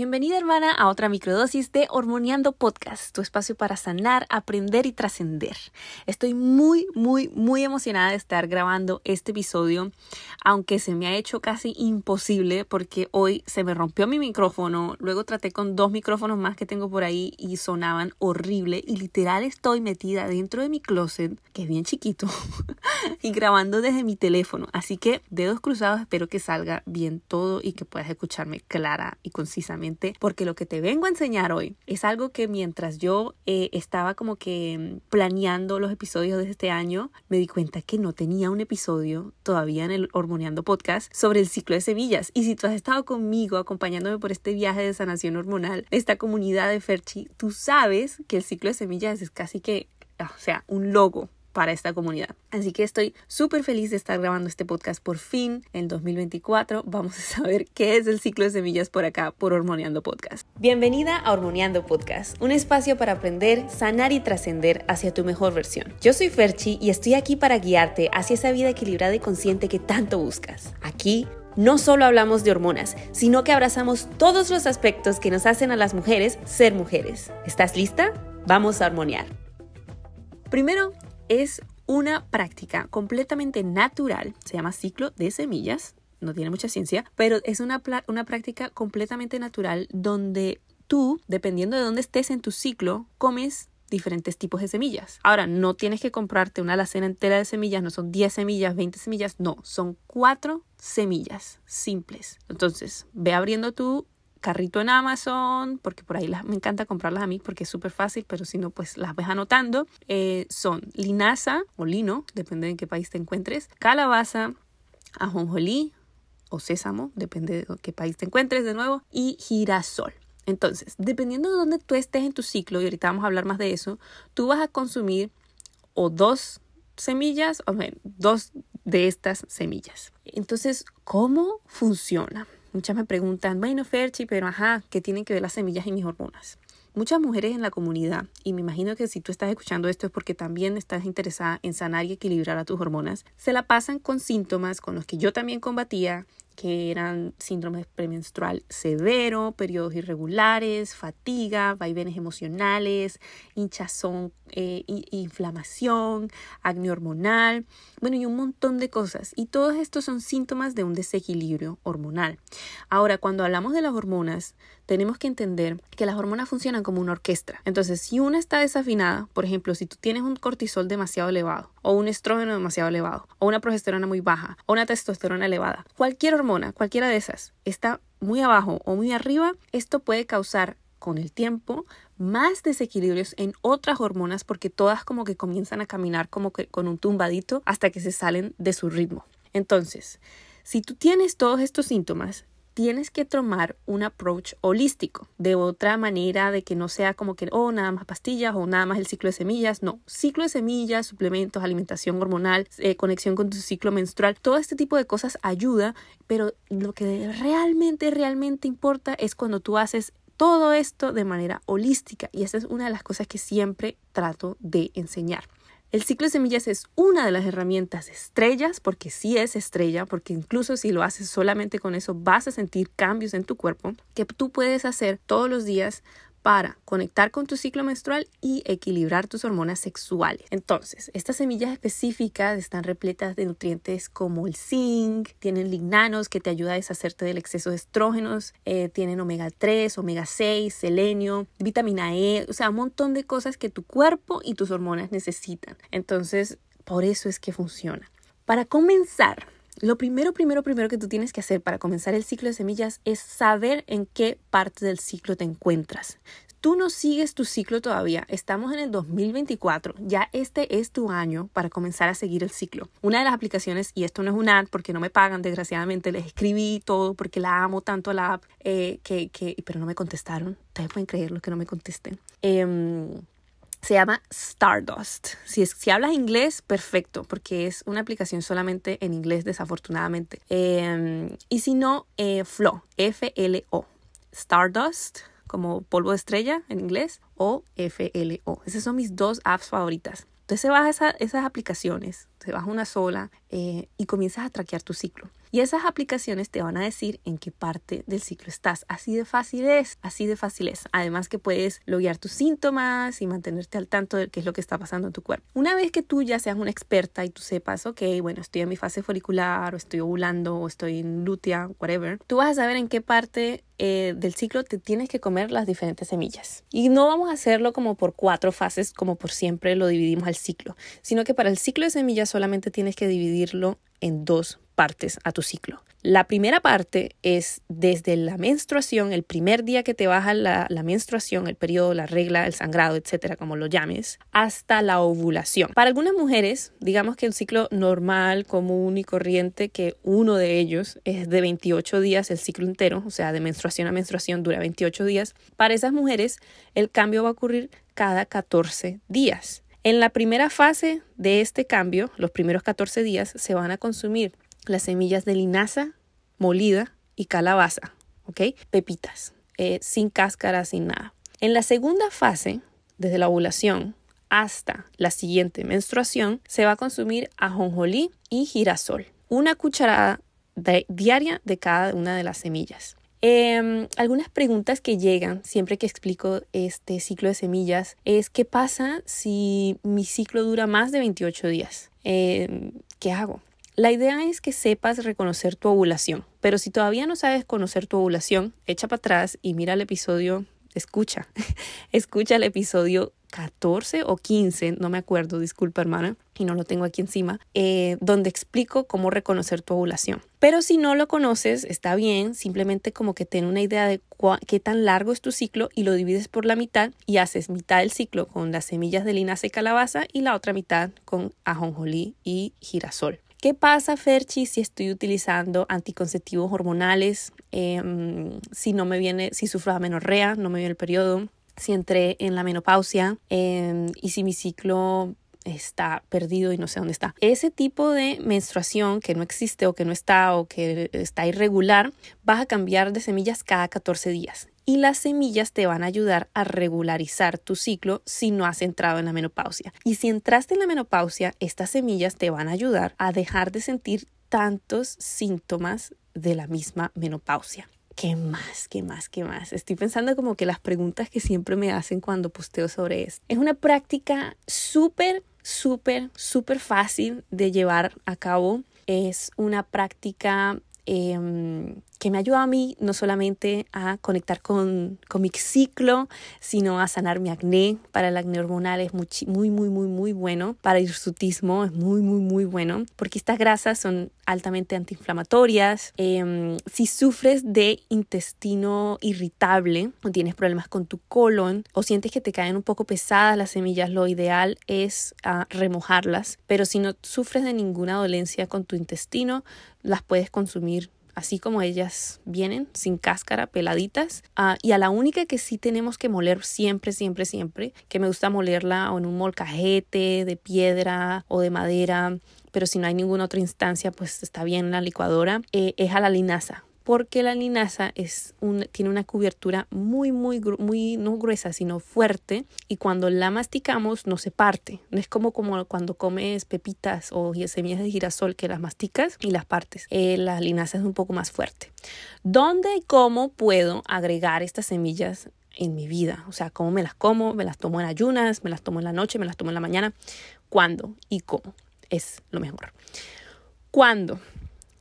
Bienvenida hermana a otra microdosis de Hormoneando Podcast, tu espacio para sanar, aprender y trascender. Estoy muy, muy, muy emocionada de estar grabando este episodio, aunque se me ha hecho casi imposible porque hoy se me rompió mi micrófono, luego traté con dos micrófonos más que tengo por ahí y sonaban horrible y literal estoy metida dentro de mi closet, que es bien chiquito, y grabando desde mi teléfono. Así que dedos cruzados, espero que salga bien todo y que puedas escucharme clara y concisamente porque lo que te vengo a enseñar hoy es algo que mientras yo eh, estaba como que mm, planeando los episodios de este año, me di cuenta que no tenía un episodio todavía en el Hormoneando Podcast sobre el ciclo de semillas. Y si tú has estado conmigo acompañándome por este viaje de sanación hormonal, esta comunidad de Ferchi, tú sabes que el ciclo de semillas es casi que, ah, o sea, un logo para esta comunidad. Así que estoy súper feliz de estar grabando este podcast por fin en 2024. Vamos a saber qué es el ciclo de semillas por acá, por Hormoneando Podcast. Bienvenida a Hormoneando Podcast, un espacio para aprender, sanar y trascender hacia tu mejor versión. Yo soy Ferchi y estoy aquí para guiarte hacia esa vida equilibrada y consciente que tanto buscas. Aquí no solo hablamos de hormonas, sino que abrazamos todos los aspectos que nos hacen a las mujeres ser mujeres. ¿Estás lista? Vamos a hormonear. Primero, es una práctica completamente natural, se llama ciclo de semillas, no tiene mucha ciencia, pero es una, una práctica completamente natural donde tú, dependiendo de dónde estés en tu ciclo, comes diferentes tipos de semillas. Ahora, no tienes que comprarte una alacena entera de semillas, no son 10 semillas, 20 semillas, no, son 4 semillas simples. Entonces, ve abriendo tu carrito en Amazon, porque por ahí me encanta comprarlas a mí porque es súper fácil, pero si no, pues las ves anotando. Eh, son linaza o lino, depende de en qué país te encuentres, calabaza, ajonjolí o sésamo, depende de qué país te encuentres de nuevo, y girasol. Entonces, dependiendo de dónde tú estés en tu ciclo, y ahorita vamos a hablar más de eso, tú vas a consumir o dos semillas, o bien, dos de estas semillas. Entonces, ¿cómo funciona? Muchas me preguntan, bueno, Ferchi, pero ajá, ¿qué tienen que ver las semillas y mis hormonas? Muchas mujeres en la comunidad, y me imagino que si tú estás escuchando esto es porque también estás interesada en sanar y equilibrar a tus hormonas, se la pasan con síntomas con los que yo también combatía que eran síndromes premenstrual severo, periodos irregulares, fatiga, vaivenes emocionales, hinchazón, e inflamación, acné hormonal, bueno, y un montón de cosas. Y todos estos son síntomas de un desequilibrio hormonal. Ahora, cuando hablamos de las hormonas, tenemos que entender que las hormonas funcionan como una orquesta. Entonces, si una está desafinada, por ejemplo, si tú tienes un cortisol demasiado elevado, o un estrógeno demasiado elevado, o una progesterona muy baja, o una testosterona elevada, cualquier hormona, cualquiera de esas, está muy abajo o muy arriba, esto puede causar con el tiempo más desequilibrios en otras hormonas porque todas como que comienzan a caminar como que con un tumbadito hasta que se salen de su ritmo. Entonces, si tú tienes todos estos síntomas, tienes que tomar un approach holístico, de otra manera de que no sea como que, oh, nada más pastillas o nada más el ciclo de semillas, no, ciclo de semillas, suplementos, alimentación hormonal, eh, conexión con tu ciclo menstrual, todo este tipo de cosas ayuda, pero lo que realmente, realmente importa es cuando tú haces todo esto de manera holística y esa es una de las cosas que siempre trato de enseñar. El ciclo de semillas es una de las herramientas estrellas, porque sí es estrella, porque incluso si lo haces solamente con eso vas a sentir cambios en tu cuerpo, que tú puedes hacer todos los días para conectar con tu ciclo menstrual y equilibrar tus hormonas sexuales. Entonces, estas semillas específicas están repletas de nutrientes como el zinc, tienen lignanos que te ayuda a deshacerte del exceso de estrógenos, eh, tienen omega 3, omega 6, selenio, vitamina E, o sea, un montón de cosas que tu cuerpo y tus hormonas necesitan. Entonces, por eso es que funciona. Para comenzar, lo primero, primero, primero que tú tienes que hacer para comenzar el ciclo de semillas es saber en qué parte del ciclo te encuentras. Tú no sigues tu ciclo todavía, estamos en el 2024, ya este es tu año para comenzar a seguir el ciclo. Una de las aplicaciones, y esto no es un ad porque no me pagan, desgraciadamente les escribí todo porque la amo tanto la app, eh, que, que, pero no me contestaron, ustedes pueden creer que no me contesten. Em, se llama Stardust. Si, es, si hablas inglés, perfecto, porque es una aplicación solamente en inglés, desafortunadamente. Em, y si no, eh, Flo, Flow, F-L-O. Stardust, como polvo de estrella en inglés, o F-L-O, Esas son mis dos apps favoritas. Entonces se baja esas aplicaciones, se baja una sola eh, y comienzas a traquear tu ciclo. Y esas aplicaciones te van a decir en qué parte del ciclo estás. Así de fácil es, así de fácil es. Además que puedes loguear tus síntomas y mantenerte al tanto de qué es lo que está pasando en tu cuerpo. Una vez que tú ya seas una experta y tú sepas, ok, bueno, estoy en mi fase folicular o estoy ovulando o estoy en lútea, whatever, tú vas a saber en qué parte eh, del ciclo te tienes que comer las diferentes semillas. Y no vamos a hacerlo como por cuatro fases, como por siempre lo dividimos al ciclo, sino que para el ciclo de semillas solamente tienes que dividirlo en dos partes a tu ciclo. La primera parte es desde la menstruación, el primer día que te baja la, menstruación, el periodo, la regla, el sangrado, etcétera, como lo llames, hasta la ovulación. Para algunas mujeres, digamos que un ciclo normal, común y corriente, que uno de ellos es de 28 días el ciclo entero, o sea, de menstruación a menstruación dura 28 días, para esas mujeres el cambio va a ocurrir cada 14 días. En la primera fase de este cambio, los primeros 14 días, se van a consumir las semillas de linaza molida y calabaza, ¿ok? Pepitas, eh, sin cáscara, sin nada. En la segunda fase, desde la ovulación hasta la siguiente menstruación, se va a consumir ajonjolí y girasol, una cucharada diaria de cada una de las semillas. Em, algunas preguntas que llegan siempre que explico este ciclo de semillas es qué pasa si mi ciclo dura más de 28 días. Eh, ¿Qué hago? La idea es que sepas reconocer tu ovulación, pero si todavía no sabes conocer tu ovulación, echa para atrás y mira el episodio, escucha, escucha el episodio 14 o 15, no me acuerdo, disculpa hermana, y no lo tengo aquí encima, eh, donde explico cómo reconocer tu ovulación. Pero si no lo conoces, está bien, simplemente como que ten una idea de qué tan largo es tu ciclo y lo divides por la mitad y haces mitad del ciclo con las semillas de linaza y calabaza y la otra mitad con ajonjolí y girasol. ¿Qué pasa, Ferchi, si estoy utilizando anticonceptivos hormonales? Em, si no me viene, si sufro amenorrea, no me viene el periodo, si entré en la menopausia em, y si mi ciclo está perdido y no sé dónde está. Ese tipo de menstruación que no existe o que no está o que está irregular, vas a cambiar de semillas cada 14 días y las semillas te van a ayudar a regularizar tu ciclo si no has entrado en la menopausia. Y si entraste en la menopausia, estas semillas te van a ayudar a dejar de sentir tantos síntomas de la misma menopausia. ¿Qué más? ¿Qué más? ¿Qué más? Estoy pensando como que las preguntas que siempre me hacen cuando posteo sobre esto. Es una práctica súper, súper, súper fácil de llevar a cabo. Es una práctica em, que me ayuda a mí no solamente a conectar con, con mi ciclo, sino a sanar mi acné. Para el acné hormonal es muy, muy, muy, muy, muy bueno. Para el hirsutismo es muy, muy, muy bueno, porque estas grasas son altamente antiinflamatorias. Em, si sufres de intestino irritable o tienes problemas con tu colon o sientes que te caen un poco pesadas las semillas, lo ideal es ah, remojarlas. Pero si no sufres de ninguna dolencia con tu intestino, las puedes consumir así como ellas vienen, sin cáscara, peladitas. Ah, y a la única que sí tenemos que moler siempre, siempre, siempre, que me gusta molerla o en un molcajete de piedra o de madera, pero si no hay ninguna otra instancia, pues está bien la licuadora, eh, es a la linaza porque la linaza es tiene una cobertura muy, muy, muy, no gruesa, sino fuerte, y cuando la masticamos no se parte. No es como, como cuando comes pepitas o semillas de girasol que las masticas y las partes. Eh, la linaza es un poco más fuerte. ¿Dónde y cómo puedo agregar estas semillas en mi vida? O sea, ¿cómo me las como? ¿Me las tomo en ayunas? ¿Me las tomo en la noche? ¿Me las tomo en la mañana? ¿Cuándo y cómo? Es lo mejor. ¿Cuándo?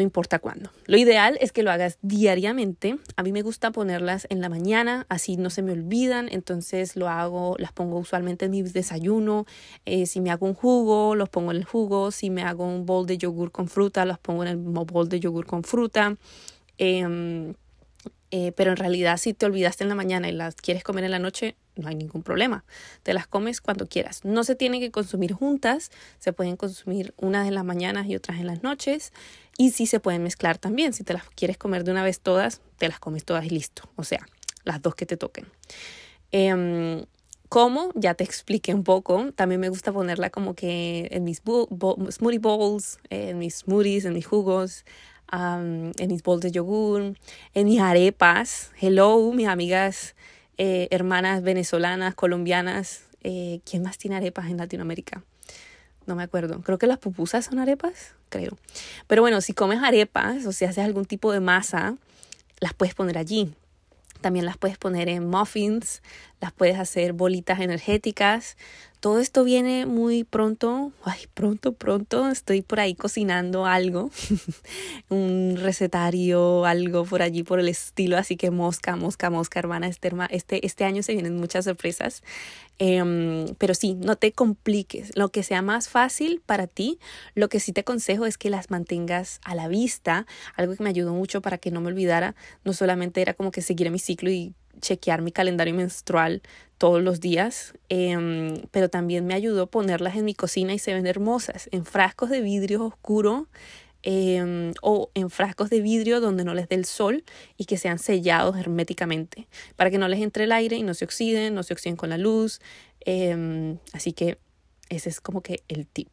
no importa cuándo. Lo ideal es que lo hagas diariamente. A mí me gusta ponerlas en la mañana, así no se me olvidan, entonces lo hago, las pongo usualmente en mi desayuno, eh, si me hago un jugo, los pongo en el jugo, si me hago un bol de yogur con fruta, los pongo en el bol de yogur con fruta. Em, eh, pero en realidad si te olvidaste en la mañana y las quieres comer en la noche, no hay ningún problema. Te las comes cuando quieras. No se tienen que consumir juntas, se pueden consumir unas en las mañanas y otras en las noches. Y sí se pueden mezclar también. Si te las quieres comer de una vez todas, te las comes todas y listo. O sea, las dos que te toquen. Em, ¿Cómo? Ya te expliqué un poco. También me gusta ponerla como que en mis smoothie bowls, en mis smoothies, en mis jugos, en mis bowls de yogur, en mis arepas. Hello, mis amigas, eh, hermanas venezolanas, colombianas. Eh, ¿Quién más tiene arepas en Latinoamérica? No me acuerdo. Creo que las pupusas son arepas creo. Pero bueno, si comes arepas o si haces algún tipo de masa, las puedes poner allí. También las puedes poner en muffins, las puedes hacer bolitas energéticas, todo esto viene muy pronto, ay, pronto, pronto, estoy por ahí cocinando algo, un recetario, algo por allí por el estilo, así que mosca, mosca, mosca, hermana, este, este, este, año se vienen muchas sorpresas, em, pero sí, no te compliques, lo que sea más fácil para ti, lo que sí te aconsejo es que las mantengas a la vista, algo que me ayudó mucho para que no me olvidara, no solamente era como que seguir mi ciclo y chequear mi calendario menstrual todos los días, em, pero también me ayudó ponerlas en mi cocina y se ven hermosas, en frascos de vidrio oscuro em, o en frascos de vidrio donde no les dé el sol y que sean sellados herméticamente para que no les entre el aire y no se oxiden, no se oxiden con la luz. Em, así que ese es como que el tip.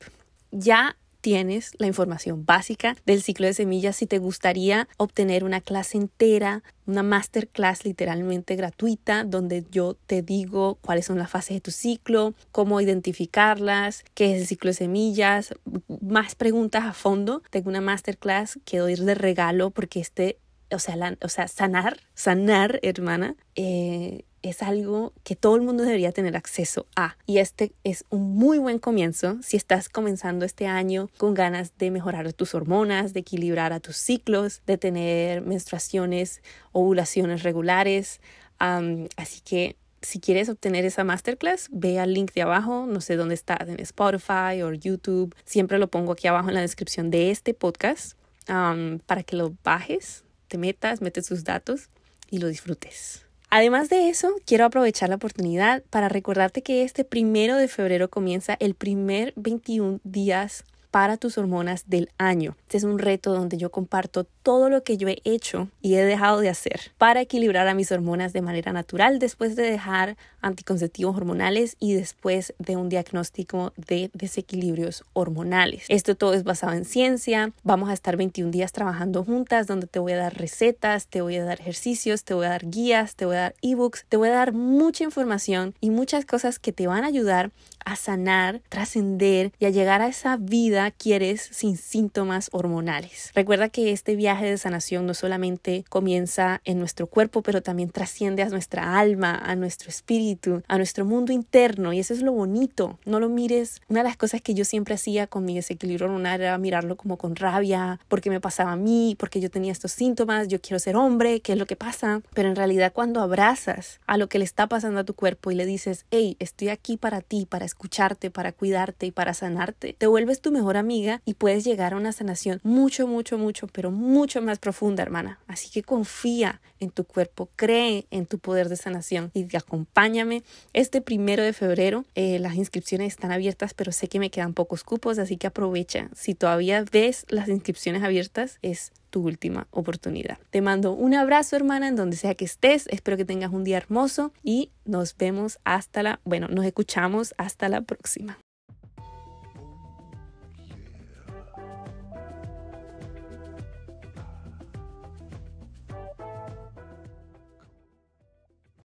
Ya tienes la información básica del ciclo de semillas. Si te gustaría obtener una clase entera, una masterclass literalmente gratuita, donde yo te digo cuáles son las fases de tu ciclo, cómo identificarlas, qué es el ciclo de semillas, más preguntas a fondo, tengo una masterclass que doy de regalo porque este o sea, o sea, sanar, sanar, hermana, eh, es algo que todo el mundo debería tener acceso a. Y este es un muy buen comienzo si estás comenzando este año con ganas de mejorar tus hormonas, de equilibrar a tus ciclos, de tener menstruaciones, ovulaciones regulares. así que si quieres obtener esa masterclass, ve al link de abajo, no sé dónde está, en Spotify o YouTube. Siempre lo pongo aquí abajo en la descripción de este podcast para que lo bajes, te metas, metes tus datos y lo disfrutes. Además de eso, quiero aprovechar la oportunidad para recordarte que este primero de febrero comienza el primer 21 días para tus hormonas del año. Este es un reto donde yo comparto todo lo que yo he hecho y he dejado de hacer para equilibrar a mis hormonas de manera natural después de dejar anticonceptivos hormonales y después de un diagnóstico de desequilibrios hormonales. Esto todo es basado en ciencia. Vamos a estar 21 días trabajando juntas donde te voy a dar recetas, te voy a dar ejercicios, te voy a dar guías, te voy a dar ebooks, te voy a dar mucha información y muchas cosas que te van a ayudar a sanar, trascender y a llegar a esa vida quieres sin síntomas hormonales. Recuerda que este viaje de sanación no solamente comienza en nuestro cuerpo, pero también trasciende a nuestra alma, a nuestro espíritu, a nuestro mundo interno. Y eso es lo bonito. No lo mires. Una de las cosas que yo siempre hacía con mi desequilibrio lunar era mirarlo como con rabia, porque me pasaba a mí, porque yo tenía estos síntomas, yo quiero ser hombre, qué es lo que pasa. Pero en realidad cuando abrazas a lo que le está pasando a tu cuerpo y le dices, hey, estoy aquí para ti, para escucharte, para cuidarte y para sanarte, te vuelves tu mejor amiga y puedes llegar a una sanación mucho, mucho, mucho, pero mucho mucho más profunda, hermana. Así que confía en tu cuerpo, cree en tu poder de sanación y acompáñame este primero de febrero. Eh, las inscripciones están abiertas, pero sé que me quedan pocos cupos, así que aprovecha. Si todavía ves las inscripciones abiertas, es tu última oportunidad. Te mando un abrazo, hermana, en donde sea que estés. Espero que tengas un día hermoso y nos vemos hasta la, bueno, nos escuchamos hasta la próxima.